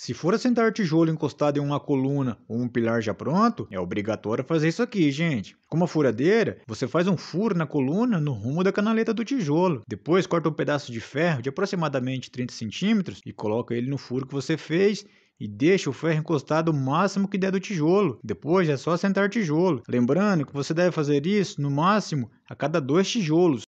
Se for assentar tijolo encostado em uma coluna ou um pilar já pronto, é obrigatório fazer isso aqui, gente. Com uma furadeira, você faz um furo na coluna no rumo da canaleta do tijolo. Depois corta um pedaço de ferro de aproximadamente 30 centímetros e coloca ele no furo que você fez e deixa o ferro encostado o máximo que der do tijolo. Depois é só assentar tijolo. Lembrando que você deve fazer isso no máximo a cada dois tijolos.